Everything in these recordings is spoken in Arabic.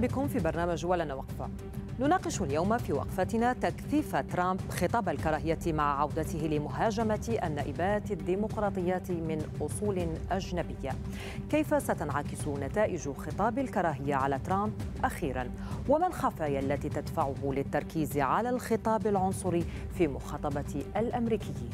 بكم في برنامج ولنا وقفة نناقش اليوم في وقفتنا تكثيف ترامب خطاب الكراهية مع عودته لمهاجمة النائبات الديمقراطيات من أصول أجنبية كيف ستنعكس نتائج خطاب الكراهية على ترامب أخيرا وما الخفايا التي تدفعه للتركيز على الخطاب العنصري في مخاطبة الأمريكيين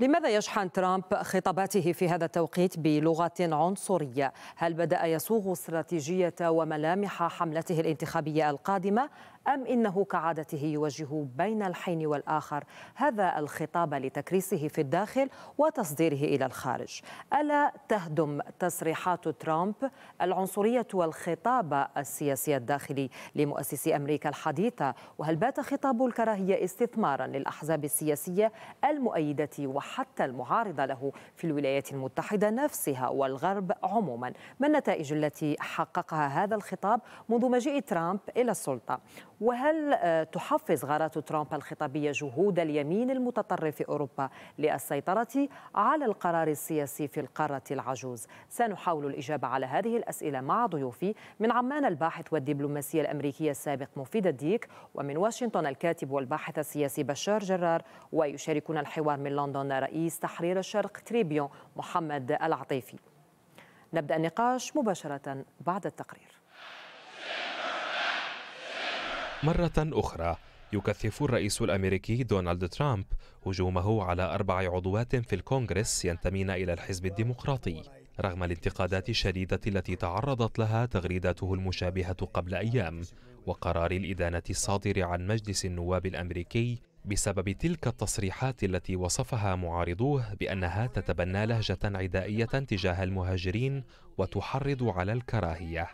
لماذا يشحن ترامب خطاباته في هذا التوقيت بلغة عنصرية؟ هل بدأ يصوغ استراتيجية وملامح حملته الانتخابية القادمة أم إنه كعادته يوجه بين الحين والآخر هذا الخطاب لتكريسه في الداخل وتصديره إلى الخارج ألا تهدم تصريحات ترامب العنصرية والخطاب السياسي الداخلي لمؤسسي أمريكا الحديثة وهل بات خطاب الكراهية استثمارا للأحزاب السياسية المؤيدة وحتى المعارضة له في الولايات المتحدة نفسها والغرب عموما ما النتائج التي حققها هذا الخطاب منذ مجيء ترامب إلى السلطة وهل آه، تحفز غارات ترامب الخطابية جهود اليمين المتطرف في أوروبا للسيطرة على القرار السياسي في القارة العجوز سنحاول الإجابة على هذه الأسئلة مع ضيوفي من عمان الباحث والدبلوماسية الأمريكية السابق مفيد الديك ومن واشنطن الكاتب والباحث السياسي بشار جرار ويشاركنا الحوار من لندن رئيس تحرير الشرق تريبيون محمد العطيفي نبدأ النقاش مباشرة بعد التقرير مرة أخرى يكثف الرئيس الأمريكي دونالد ترامب هجومه على أربع عضوات في الكونغرس ينتمين إلى الحزب الديمقراطي رغم الانتقادات الشديدة التي تعرضت لها تغريداته المشابهة قبل أيام وقرار الإدانة الصادر عن مجلس النواب الأمريكي بسبب تلك التصريحات التي وصفها معارضوه بأنها تتبنى لهجة عدائية تجاه المهاجرين وتحرض على الكراهية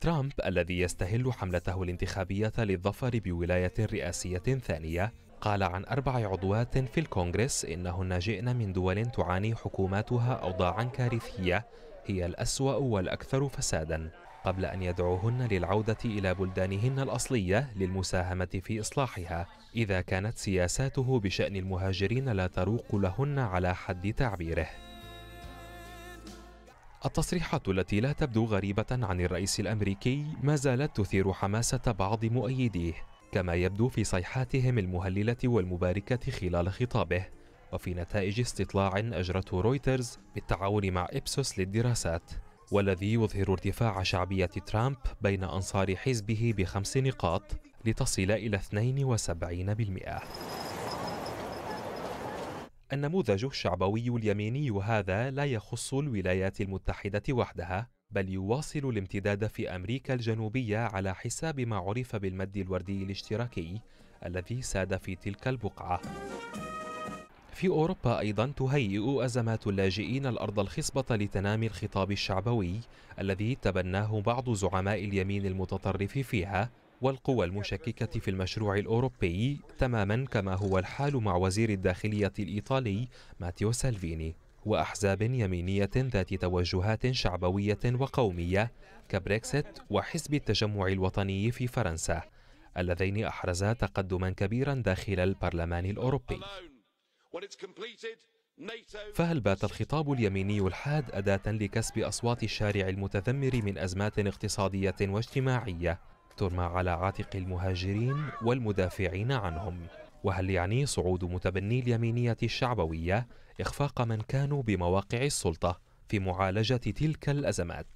ترامب الذي يستهل حملته الانتخابية للظفر بولاية رئاسية ثانية قال عن أربع عضوات في الكونغرس إنهن جئن من دول تعاني حكوماتها أوضاعا كارثية هي الأسوأ والأكثر فسادا قبل أن يدعوهن للعودة إلى بلدانهن الأصلية للمساهمة في إصلاحها إذا كانت سياساته بشأن المهاجرين لا تروق لهن على حد تعبيره التصريحات التي لا تبدو غريبة عن الرئيس الأمريكي ما زالت تثير حماسة بعض مؤيديه كما يبدو في صيحاتهم المهللة والمباركة خلال خطابه وفي نتائج استطلاع أجرته رويترز بالتعاون مع إبسوس للدراسات والذي يظهر ارتفاع شعبية ترامب بين أنصار حزبه بخمس نقاط لتصل إلى 72% النموذج الشعبوي اليميني هذا لا يخص الولايات المتحدة وحدها بل يواصل الامتداد في أمريكا الجنوبية على حساب ما عرف بالمد الوردي الاشتراكي الذي ساد في تلك البقعة في أوروبا أيضا تهيئ أزمات اللاجئين الأرض الخصبة لتنامي الخطاب الشعبوي الذي تبناه بعض زعماء اليمين المتطرف فيها والقوى المشككة في المشروع الأوروبي تماما كما هو الحال مع وزير الداخلية الإيطالي ماتيو سالفيني وأحزاب يمينية ذات توجهات شعبوية وقومية كبريكسيت وحزب التجمع الوطني في فرنسا اللذين أحرزا تقدما كبيرا داخل البرلمان الأوروبي فهل بات الخطاب اليميني الحاد أداة لكسب أصوات الشارع المتذمر من أزمات اقتصادية واجتماعية ترمى على عاتق المهاجرين والمدافعين عنهم وهل يعني صعود متبني اليمينية الشعبوية إخفاق من كانوا بمواقع السلطة في معالجة تلك الأزمات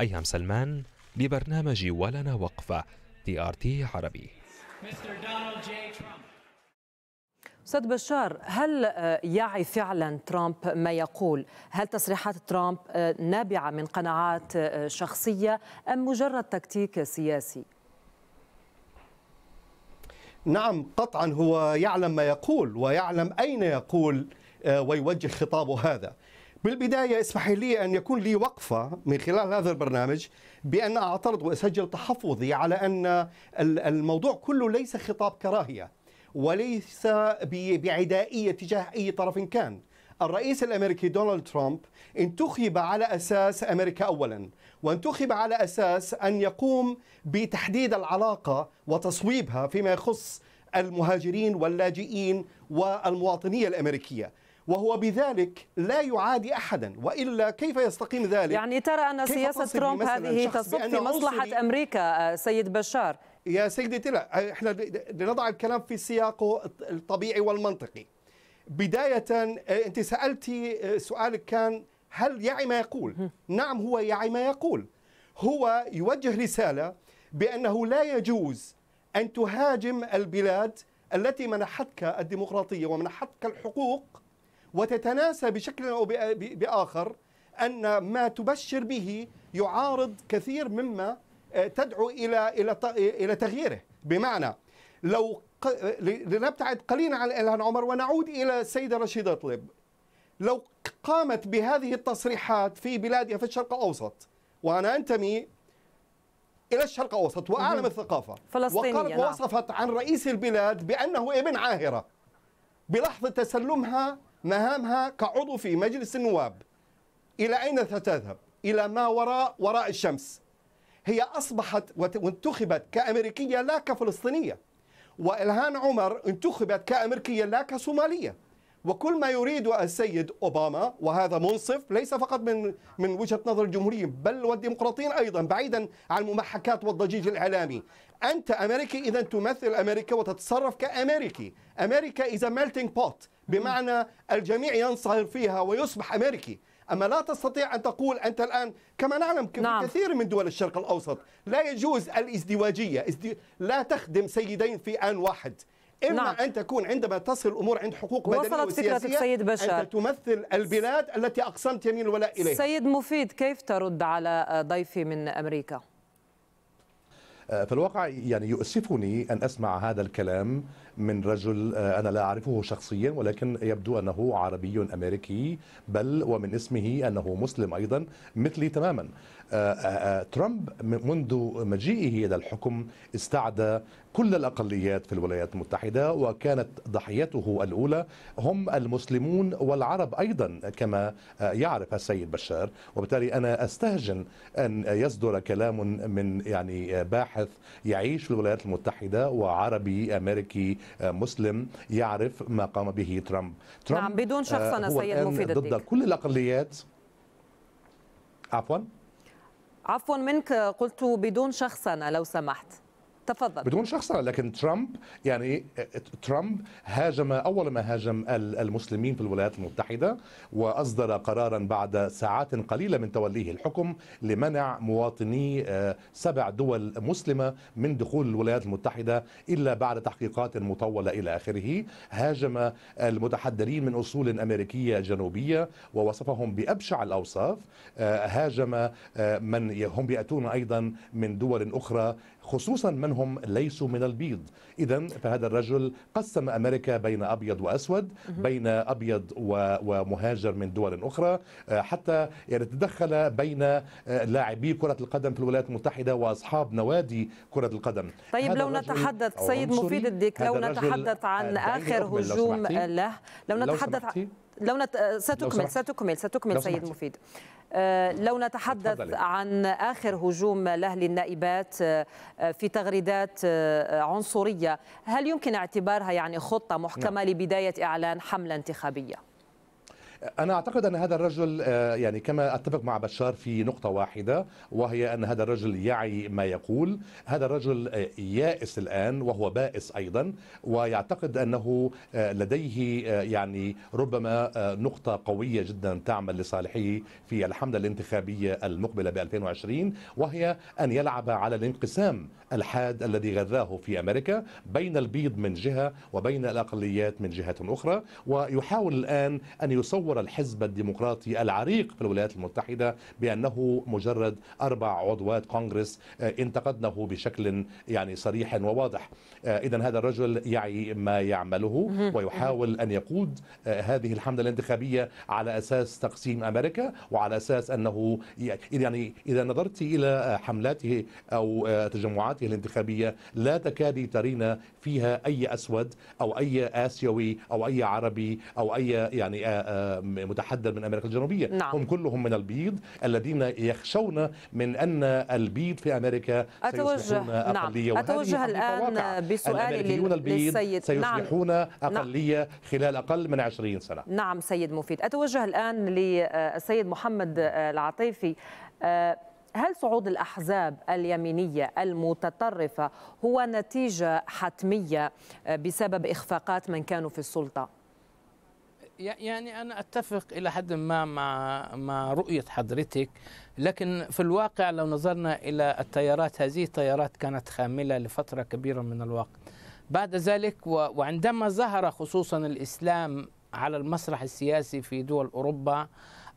أيهم سلمان لبرنامج ولنا وقفة تي آر تي عربي Mr. Donald J. Trump. أستاذ بشار هل آه، يعي فعلا ترامب ما يقول؟ هل تصريحات ترامب آه، نابعة من قناعات آه، شخصية أم مجرد تكتيك سياسي؟ نعم قطعا هو يعلم ما يقول ويعلم أين يقول ويوجه خطابه هذا بالبداية اسمحي لي أن يكون لي وقفة من خلال هذا البرنامج بأن أعترض وأسجل تحفظي على أن الموضوع كله ليس خطاب كراهية وليس بعدائية تجاه أي طرف كان الرئيس الامريكي دونالد ترامب انتخب على اساس امريكا اولا وانتخب على اساس ان يقوم بتحديد العلاقه وتصويبها فيما يخص المهاجرين واللاجئين والمواطنيه الامريكيه وهو بذلك لا يعادي احدا والا كيف يستقيم ذلك يعني ترى ان سياسه ترامب هذه تصب في مصلحه امريكا آه، سيد بشار يا سيدتي لا احنا لنضع الكلام في سياقه الطبيعي والمنطقي بداية انت سألتي سؤالك كان هل يعي ما يقول نعم هو يعي ما يقول هو يوجه رسالة بأنه لا يجوز أن تهاجم البلاد التي منحتك الديمقراطية ومنحتك الحقوق وتتناسى بشكل أو بآخر أن ما تبشر به يعارض كثير مما آه، تدعو الى الى الى تغييره بمعنى لو لنبتعد قليلا عن الهان عمر ونعود الى السيده رشيده طلب لو قامت بهذه التصريحات في بلادها في الشرق الاوسط وانا انتمي الى الشرق الاوسط واعلم الثقافه وقالت نعم. وصفت عن رئيس البلاد بانه ابن عاهره بلحظه تسلمها مهامها كعضو في مجلس النواب الى اين ستذهب؟ الى ما وراء وراء الشمس هي أصبحت وانتخبت كأمريكية لا كفلسطينية والهان عمر انتخبت كامريكيه لا كصوماليه وكل ما يريده السيد اوباما وهذا منصف ليس فقط من من وجهه نظر الجمهوريين بل والديمقراطيين ايضا بعيدا عن الممحكات والضجيج الاعلامي انت امريكي اذا تمثل امريكا وتتصرف كامريكي امريكا اذا ميلتينج بوت بمعنى الجميع ينصهر فيها ويصبح امريكي أما لا تستطيع أن تقول أنت الآن كما نعلم نعم. كثير من دول الشرق الأوسط لا يجوز الازدواجية لا تخدم سيدين في آن واحد إما نعم. أن تكون عندما تصل الأمور عند حقوق بدنية وصلت فكرة السيد بشار أنت تمثل البلاد التي أقسمت يمين الولاء إليها سيد مفيد كيف ترد على ضيفي من أمريكا؟ آه، في الواقع يعني يؤسفني أن أسمع هذا الكلام من رجل آه، أنا لا أعرفه شخصيا ولكن يبدو أنه عربي أمريكي بل ومن اسمه أنه مسلم أيضا مثلي تماما آه، آه، ترامب منذ مجيئه إلى الحكم استعدى كل الأقليات في الولايات المتحدة وكانت ضحيته الأولى هم المسلمون والعرب أيضا كما يعرف السيد بشار وبالتالي أنا أستهجن أن يصدر كلام من يعني باحث يعيش في الولايات المتحدة وعربي أمريكي مسلم يعرف ما قام به ترامب ترامب نعم بدون شخصنة آه، سيد مفيد ضد الديك. كل الأقليات عفوا عفوا منك قلت بدون شخصنة لو سمحت تفضل بدون شخصنه لكن ترامب يعني ترامب هاجم اول ما هاجم المسلمين في الولايات المتحده واصدر قرارا بعد ساعات قليله من توليه الحكم لمنع مواطني آه، سبع دول مسلمه من دخول الولايات المتحده الا بعد تحقيقات مطوله الى اخره هاجم المتحدرين من اصول امريكيه جنوبيه ووصفهم بابشع الاوصاف آه، هاجم آه، من هم ياتون ايضا من دول اخرى خصوصا من هم ليسوا من البيض إذا فهذا الرجل قسم أمريكا بين أبيض وأسود بين أبيض ومهاجر من دول أخرى آه، حتى يعني تدخل بين آه، لاعبي كرة القدم في الولايات المتحدة وأصحاب نوادي كرة القدم طيب لو نتحدث سيد مفيد الديك لو نتحدث عن آخر هجوم له لو نتحدث لو لو نت... آه، ستكمل ستكمل ستكمل سيد مفيد آه، لو نتحدث عن آخر هجوم لاهلي النائبات آه، في تغريدات عنصرية هل يمكن اعتبارها يعني خطة محكمة نعم. لبداية إعلان حملة انتخابية؟ انا اعتقد ان هذا الرجل آه، يعني كما اتفق مع بشار في نقطه واحده وهي ان هذا الرجل يعي ما يقول هذا الرجل آه، يائس الان وهو بائس ايضا ويعتقد انه آه، لديه يعني ربما نقطه قويه جدا تعمل لصالحه في الحمله الانتخابيه المقبله ب 2020 وهي ان يلعب على الانقسام الحاد الذي غذاه في امريكا بين البيض من جهه وبين الاقليات من جهه اخرى ويحاول الان ان يصور صور الحزب الديمقراطي العريق في الولايات المتحدة بأنه مجرد أربع عضوات كونغرس آه، انتقدنه بشكل يعني صريح وواضح آه، إذا هذا الرجل يعي ما يعمله ويحاول أن يقود آه، هذه الحملة الانتخابية على أساس تقسيم أمريكا وعلى أساس أنه يعني إذا نظرت إلى حملاته أو تجمعاته الانتخابية لا تكاد ترين فيها أي أسود أو أي آسيوي أو أي عربي أو أي يعني متحدر من امريكا الجنوبيه نعم. هم كلهم من البيض الذين يخشون من ان البيض في امريكا سيصبحون نعم. اقليه نعم. اتوجه الان بسؤال للسيد سيصبحون نعم. اقليه خلال اقل من 20 سنه نعم سيد مفيد اتوجه الان للسيد محمد العطيفي هل صعود الأحزاب اليمينية المتطرفة هو نتيجة حتمية بسبب إخفاقات من كانوا في السلطة؟ يعني أنا أتفق إلى حد ما مع مع رؤية حضرتك لكن في الواقع لو نظرنا إلى التيارات هذه التيارات كانت خاملة لفترة كبيرة من الوقت بعد ذلك وعندما ظهر خصوصا الإسلام على المسرح السياسي في دول أوروبا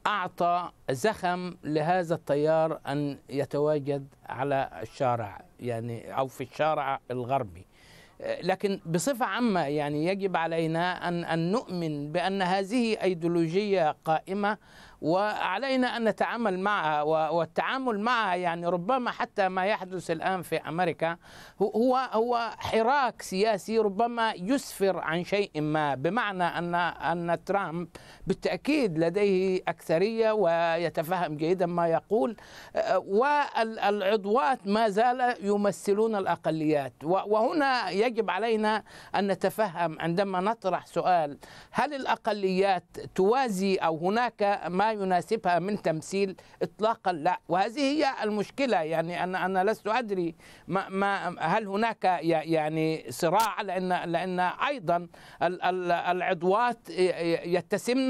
أعطى زخم لهذا التيار أن يتواجد على الشارع يعني أو في الشارع الغربي لكن بصفة عامة يعني يجب علينا أن أن نؤمن بأن هذه أيديولوجية قائمة وعلينا أن نتعامل معها والتعامل معها يعني ربما حتى ما يحدث الآن في أمريكا هو هو حراك سياسي ربما يسفر عن شيء ما بمعنى أن أن ترامب بالتأكيد لديه أكثرية ويتفهم جيدا ما يقول والعضوات ما زال يمثلون الأقليات وهنا يجب علينا أن نتفهم عندما نطرح سؤال هل الأقليات توازي أو هناك ما يناسبها من تمثيل اطلاقا لا وهذه هي المشكله يعني انا انا لست ادري ما, ما هل هناك يعني صراع لان لان ايضا العضوات يتسمن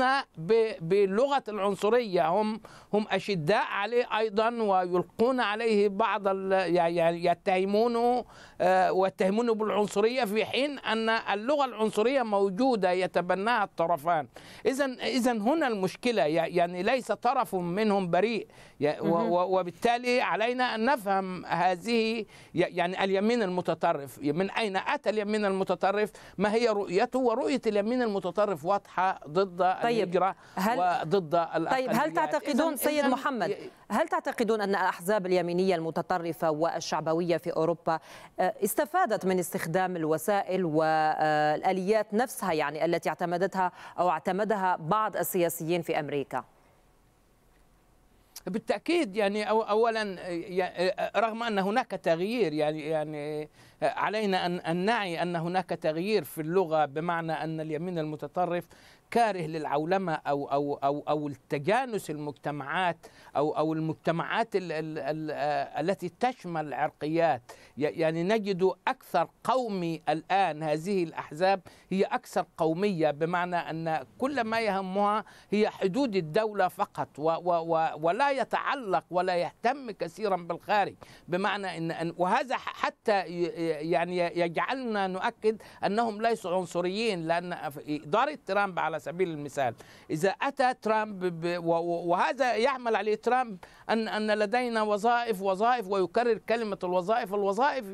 بلغه العنصريه هم هم اشداء عليه ايضا ويلقون عليه بعض يعني يتهمونه آه، ويتهمونه بالعنصريه في حين ان اللغه العنصريه موجوده يتبناها الطرفان اذا اذا هنا المشكله يعني يعني ليس طرف منهم بريء وبالتالي علينا أن نفهم هذه يعني اليمين المتطرف من أين أتى اليمين المتطرف ما هي رؤيته ورؤية اليمين المتطرف واضحة ضد طيب الهجرة هل وضد طيب هل تعتقدون سيد محمد هل تعتقدون أن الأحزاب اليمينية المتطرفة والشعبوية في أوروبا آه، استفادت من استخدام الوسائل والآليات نفسها يعني التي اعتمدتها أو اعتمدها بعض السياسيين في أمريكا؟ بالتاكيد يعني اولا رغم ان هناك تغيير يعني يعني علينا ان نعي ان هناك تغيير في اللغه بمعنى ان اليمين المتطرف كاره للعولمه او او او او التجانس المجتمعات او او المجتمعات الـ الـ الـ آه، التي تشمل العرقيات يعني نجد اكثر قومي الان هذه الاحزاب هي اكثر قوميه بمعنى ان كل ما يهمها هي حدود الدوله فقط و و و ولا يتعلق ولا يهتم كثيرا بالخارج بمعنى ان وهذا حتى يعني يجعلنا نؤكد انهم ليسوا عنصريين لان اداره ترامب على سبيل المثال إذا أتى ترامب وهذا يحمل عليه ترامب أن أن لدينا وظائف وظائف ويكرر كلمة الوظائف الوظائف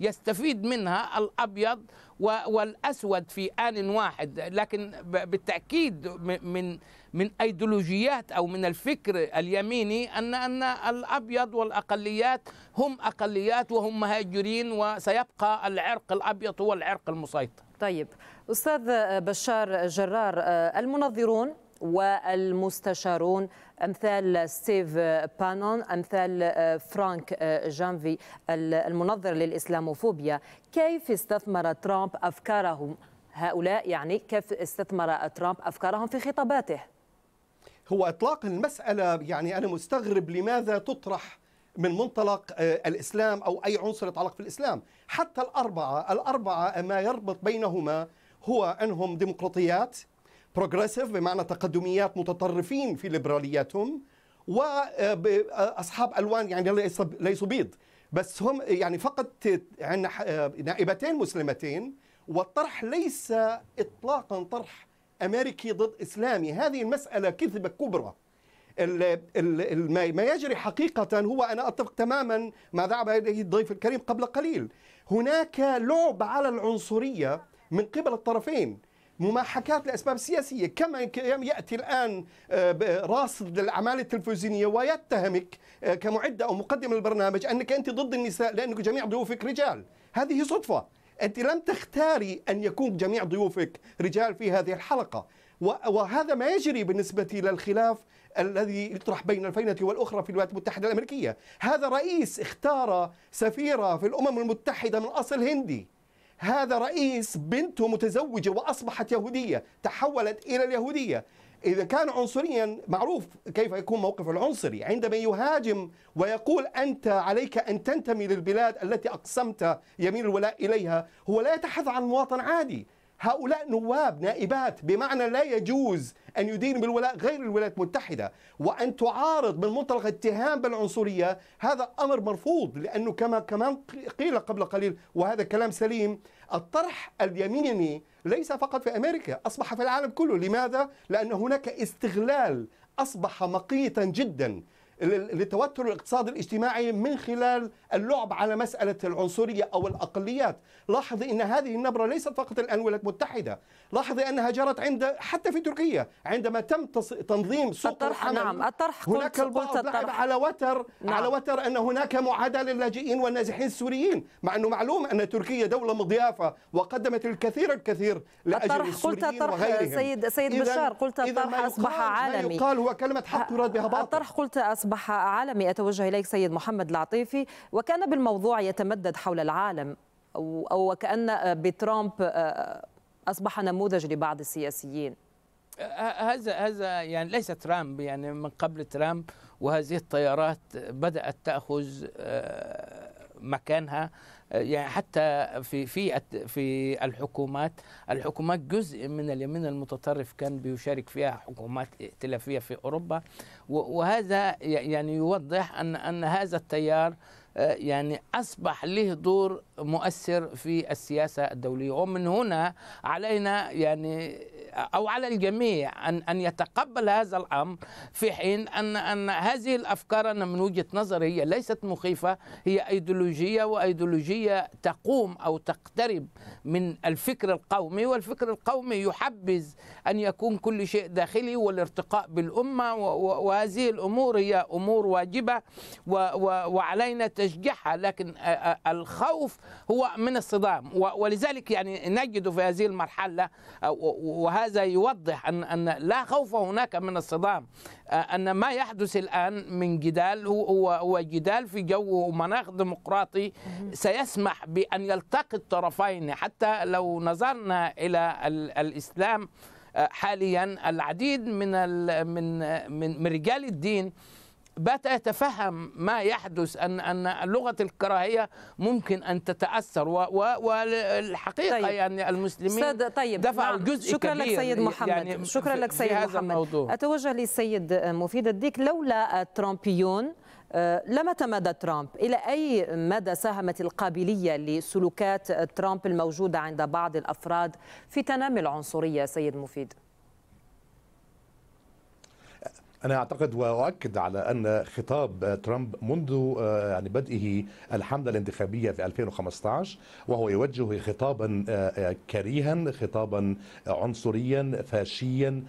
يستفيد منها الأبيض والأسود في آن واحد لكن بالتأكيد من من أيديولوجيات أو من الفكر اليميني أن أن الأبيض والأقليات هم أقليات وهم مهاجرين وسيبقى العرق الأبيض هو العرق المسيطر طيب أستاذ بشار جرار المنظرون والمستشارون امثال ستيف بانون امثال فرانك جانفي المنظر للاسلاموفوبيا كيف استثمر ترامب افكارهم هؤلاء يعني كيف استثمر ترامب افكارهم في خطاباته هو اطلاق المساله يعني انا مستغرب لماذا تطرح من منطلق آه، الاسلام او اي عنصر يتعلق في الاسلام حتى الاربعه الاربعه ما يربط بينهما هو أنهم ديمقراطيات بروجريسيف بمعنى تقدميات متطرفين في ليبرالياتهم واصحاب آه، آه، الوان يعني ليسوا بيض بس هم يعني فقط عندنا آه، نائبتين مسلمتين والطرح ليس اطلاقا طرح امريكي ضد اسلامي هذه المساله كذبه كبرى ما يجري حقيقة هو أنا أتفق تماما ما ذهب إليه الضيف الكريم قبل قليل هناك لعب على العنصرية من قبل الطرفين مماحكات لاسباب سياسيه كما ياتي الان آه، راصد للاعمال التلفزيونيه ويتهمك آه، كمعده او مقدم للبرنامج انك انت ضد النساء لانك جميع ضيوفك رجال هذه صدفه انت لم تختاري ان يكون جميع ضيوفك رجال في هذه الحلقه وهذا ما يجري بالنسبه للخلاف الذي يطرح بين الفينة والأخرى في الولايات المتحدة الأمريكية هذا رئيس اختار سفيرة في الأمم المتحدة من أصل هندي هذا رئيس بنته متزوجة وأصبحت يهودية تحولت إلى اليهودية إذا كان عنصريا معروف كيف يكون موقف العنصري عندما يهاجم ويقول أنت عليك أن تنتمي للبلاد التي أقسمت يمين الولاء إليها هو لا يتحدث عن مواطن عادي هؤلاء نواب نائبات بمعنى لا يجوز أن يدين بالولاء غير الولايات المتحدة وأن تعارض من منطلق اتهام بالعنصرية هذا أمر مرفوض لأنه كما كمان قيل قبل قليل وهذا كلام سليم الطرح اليميني ليس فقط في أمريكا أصبح في العالم كله لماذا؟ لأن هناك استغلال أصبح مقيتا جدا للتوتر الاقتصادي الاجتماعي من خلال اللعب على مسألة العنصرية أو الأقليات لاحظ أن هذه النبرة ليست فقط الآن الولايات المتحدة لاحظ أنها جرت عند حتى في تركيا عندما تم تنظيم سوق الطرح نعم الطرح هناك البعض لعب على وتر نعم. على وتر أن هناك معاداة للاجئين والنازحين السوريين مع أنه معلوم أن تركيا دولة مضيافة وقدمت الكثير الكثير لأجل الطرح السوريين قلت الطرح وغيرهم سيد سيد بشار قلت الطرح أصبح عالمي ما يقال هو كلمة حق تراد بها باطل الطرح قلت أصبح عالمي أتوجه إليك سيد محمد العطيفي وكان بالموضوع يتمدد حول العالم أو وكأن بترامب آه، آه، أصبح نموذج لبعض السياسيين آه، هذا هذا يعني ليس ترامب يعني من قبل ترامب وهذه التيارات بدأت تأخذ مكانها يعني حتى في في في الحكومات الحكومات جزء من اليمين المتطرف كان بيشارك فيها حكومات ائتلافيه في اوروبا وهذا يعني يوضح ان ان هذا التيار آه، يعني أصبح له دور مؤثر في السياسة الدولية ومن هنا علينا يعني أو على الجميع أن أن يتقبل هذا الأمر في حين أن أن هذه الأفكار أنا من وجهة نظري هي ليست مخيفة هي أيديولوجية وأيديولوجية تقوم أو تقترب من الفكر القومي والفكر القومي يحبذ أن يكون كل شيء داخلي والارتقاء بالأمة وهذه الأمور هي أمور واجبة وعلينا تشجعها لكن الخوف هو من الصدام ولذلك يعني نجد في هذه المرحلة وهذا يوضح أن أن لا خوف هناك من الصدام أن ما يحدث الآن من جدال هو هو جدال في جو مناخ ديمقراطي سيسمح بأن يلتقي الطرفين حتى لو نظرنا إلى الإسلام حاليا العديد من من من رجال الدين بات يتفهم ما يحدث ان ان لغه الكراهيه ممكن ان تتاثر والحقيقه طيب. يعني المسلمين طيب. دفعوا نعم. جزء شكرا كبير لك سيد يعني محمد يعني شكرا لك سيد محمد الموضوع. اتوجه للسيد آه، مفيد الديك لولا الترامبيون آه، آه، لما تمادى ترامب إلى أي مدى ساهمت القابلية لسلوكات ترامب الموجودة عند بعض الأفراد في تنامي العنصرية سيد مفيد؟ أنا أعتقد وأؤكد على أن خطاب ترامب منذ آه، يعني بدئه الحملة الانتخابية في 2015 وهو يوجه خطابا آه، آه، كريها خطابا عنصريا فاشيا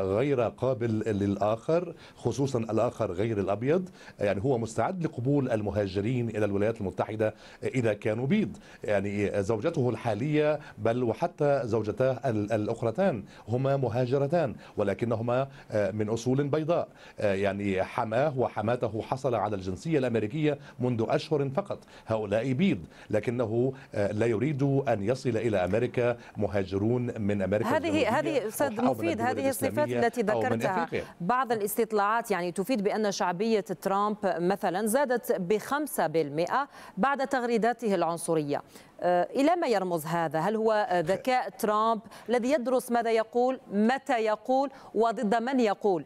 غير قابل للآخر خصوصا الآخر غير الأبيض يعني هو مستعد لقبول المهاجرين إلى الولايات المتحدة إذا كانوا بيض يعني زوجته الحالية بل وحتى زوجتاه الأخرتان هما مهاجرتان ولكنهما من أصول بيضاء آه، يعني حماه وحماته حصل على الجنسية الأمريكية منذ أشهر فقط هؤلاء بيض لكنه آه، لا يريد أن يصل إلى أمريكا مهاجرون من أمريكا هذه هذه أستاذ مفيد هذه الصفات التي ذكرتها بعض الاستطلاعات يعني تفيد بأن شعبية ترامب مثلا زادت ب 5% بعد تغريداته العنصرية آه، إلى ما يرمز هذا؟ هل هو ذكاء ترامب الذي يدرس ماذا يقول متى يقول وضد من يقول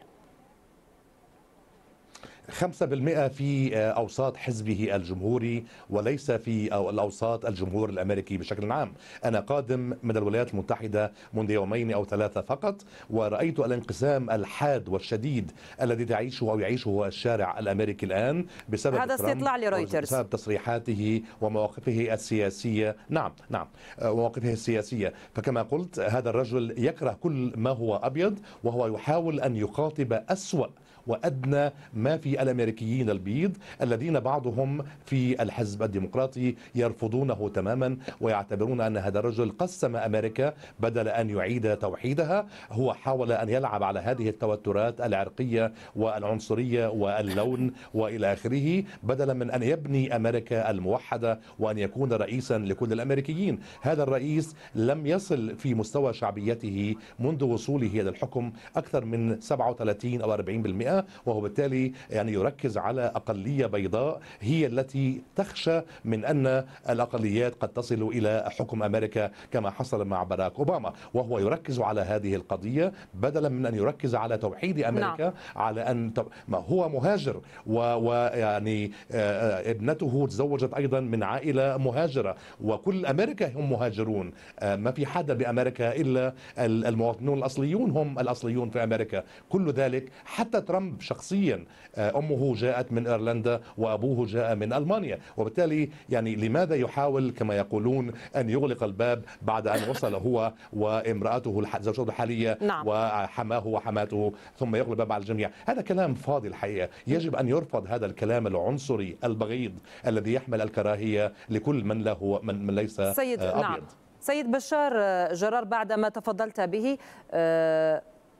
5% في آه، أوساط حزبه الجمهوري وليس في الأوساط الجمهور الأمريكي بشكل عام أنا قادم من الولايات المتحدة منذ يومين أو ثلاثة فقط ورأيت الانقسام الحاد والشديد الذي تعيشه أو يعيشه الشارع الأمريكي الآن بسبب هذا استطلاع لرويترز بسبب تصريحاته ومواقفه السياسية نعم نعم ومواقفه آه، السياسية فكما قلت هذا الرجل يكره كل ما هو أبيض وهو يحاول أن يخاطب أسوأ وأدنى ما في الأمريكيين البيض الذين بعضهم في الحزب الديمقراطي يرفضونه تماما ويعتبرون أن هذا الرجل قسم أمريكا بدل أن يعيد توحيدها هو حاول أن يلعب على هذه التوترات العرقية والعنصرية واللون وإلى آخره بدلا من أن يبني أمريكا الموحدة وأن يكون رئيسا لكل الأمريكيين هذا الرئيس لم يصل في مستوى شعبيته منذ وصوله إلى الحكم أكثر من 37 أو 40% وهو بالتالي يعني يركز على أقلية بيضاء هي التي تخشى من أن الأقليات قد تصل إلى حكم أمريكا كما حصل مع باراك أوباما وهو يركز على هذه القضية بدلا من أن يركز على توحيد أمريكا نعم. على أن ما هو مهاجر ويعني آه، آه، ابنته تزوجت أيضا من عائلة مهاجرة وكل أمريكا هم مهاجرون آه، ما في حدا بأمريكا إلا المواطنون الأصليون هم الأصليون في أمريكا كل ذلك حتى ترامب ترامب نعم، شخصيا آه، أمه جاءت من أيرلندا وأبوه جاء من ألمانيا وبالتالي يعني لماذا يحاول كما يقولون أن يغلق الباب بعد أن وصل هو وامرأته زوجته الحالية نعم. وحماه وحماته ثم يغلق الباب على الجميع هذا كلام فاضي الحقيقة يجب أن يرفض هذا الكلام العنصري البغيض الذي يحمل الكراهية لكل من له من, من ليس آه، سيد نعم. أبيض نعم. سيد بشار آه، جرار بعد ما تفضلت به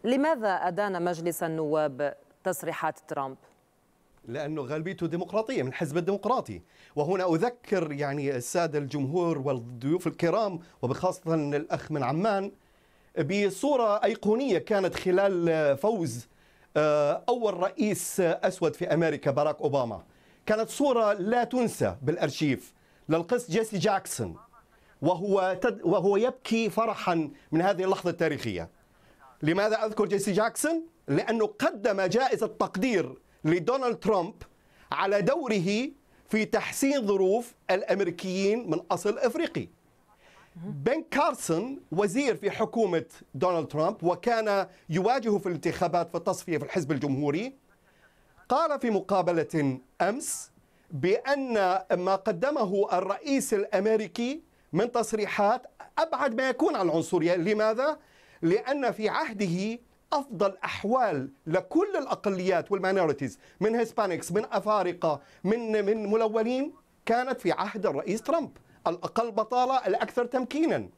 لماذا أدان مجلس النواب تصريحات ترامب؟ لانه غالبيته ديمقراطيه من الحزب الديمقراطي وهنا اذكر يعني الساده الجمهور والضيوف الكرام وبخاصه الاخ من عمان بصوره ايقونيه كانت خلال فوز آه، اول رئيس اسود في امريكا باراك اوباما كانت صوره لا تنسى بالارشيف للقس جيسي جاكسون وهو تد وهو يبكي فرحا من هذه اللحظه التاريخيه لماذا اذكر جيسي جاكسون لأنه قدم جائزة تقدير لدونالد ترامب على دوره في تحسين ظروف الأمريكيين من أصل أفريقي بن كارسون وزير في حكومة دونالد ترامب وكان يواجه في الانتخابات في التصفية في الحزب الجمهوري قال في مقابلة أمس بأن ما قدمه الرئيس الأمريكي من تصريحات أبعد ما يكون عن العنصرية لماذا؟ لأن في عهده افضل احوال لكل الاقليات والماينورتيز من هيسبانكس من افارقه من من ملونين كانت في عهد الرئيس ترامب الاقل بطاله الاكثر تمكينا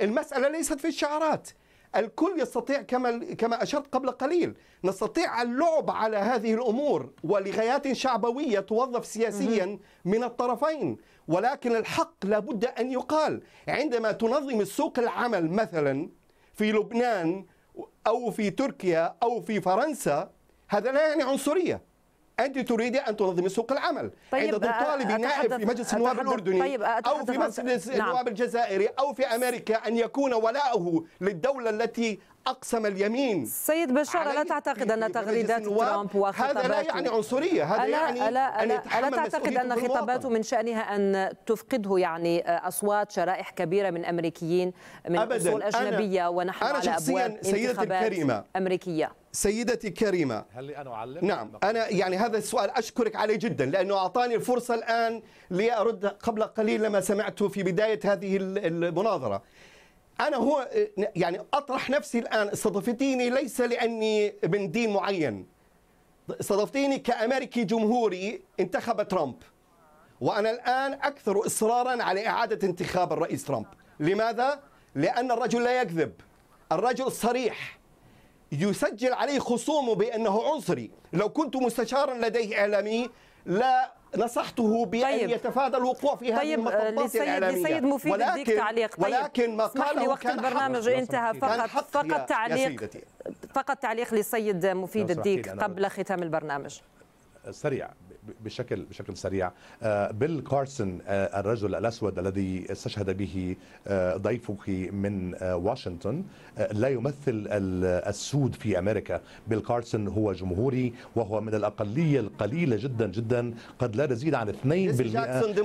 المساله ليست في الشعارات الكل يستطيع كما كما اشرت قبل قليل نستطيع اللعب على هذه الامور ولغايات شعبويه توظف سياسيا من الطرفين ولكن الحق لابد ان يقال عندما تنظم السوق العمل مثلا في لبنان أو في تركيا أو في فرنسا هذا لا يعني عنصرية انت تريد ان تنظمي سوق العمل طيب عند تطالبي نائب في مجلس النواب الاردني طيب او في مجلس نعم. النواب الجزائري او في امريكا ان يكون ولاؤه للدوله التي اقسم اليمين سيد بشار الا تعتقد ان تغريدات ترامب وخطاباته هذا لا يعني عنصريه هذا ألا يعني ألا ألا ألا, ألا تعتقد ان خطاباته من شانها ان تفقده يعني آه، اصوات شرائح كبيره من امريكيين من أبداً. اصول اجنبيه أنا ونحن أنا على ابواب سيدتي الكريمه امريكيه سيدتي الكريمة هل أنا أعلم؟ نعم أنا يعني هذا السؤال أشكرك عليه جدا لأنه أعطاني الفرصة الآن لأرد قبل قليل لما سمعته في بداية هذه المناظرة أنا هو يعني أطرح نفسي الآن استضفتيني ليس لأني من دين معين استضفتيني كأمريكي جمهوري انتخب ترامب وأنا الآن أكثر إصرارا على إعادة انتخاب الرئيس ترامب لماذا؟ لأن الرجل لا يكذب الرجل صريح يسجل عليه خصومه بأنه عنصري لو كنت مستشارا لديه إعلامي لا نصحته بأن طيب. يتفادى الوقوع في هذه طيب آه، المطبات الإعلامية لسيد مفيد ولكن لديك تعليق طيب ولكن ما قاله لي وقت كان البرنامج حق. انتهى فقط فقط تعليق فقط تعليق للسيد مفيد الديك قبل ختام البرنامج سريع بشكل بشكل سريع آه، بيل كارسون آه، الرجل الاسود الذي استشهد به آه، ضيفك من واشنطن لا يمثل السود في امريكا بيل كارسون هو جمهوري وهو من الاقليه القليله جدا جدا قد لا تزيد عن 2%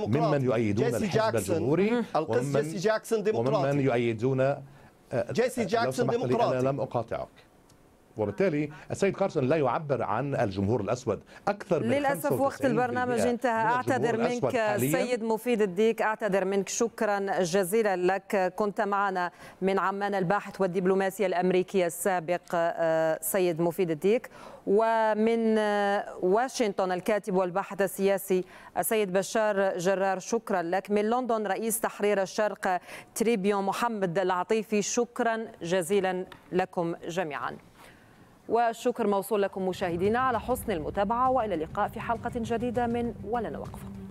ممن يؤيدون الحزب الجمهوري القس جيسي جاكسون ديمقراطي وممن يؤيدون جيسي جاكسون ديمقراطي انا لم اقاطعك وبالتالي السيد كارسون لا يعبر عن الجمهور الاسود اكثر من للاسف وقت البرنامج انتهى اعتذر منك سيد مفيد الديك اعتذر منك شكرا جزيلا لك كنت معنا من عمان الباحث والدبلوماسي الامريكي السابق آه، سيد مفيد الديك ومن آه، واشنطن الكاتب والباحث السياسي السيد بشار جرار شكرا لك من لندن رئيس تحرير الشرق تريبيون محمد العطيفي شكرا جزيلا لكم جميعا والشكر موصول لكم مشاهدينا على حسن المتابعة وإلى اللقاء في حلقة جديدة من ولنا وقفة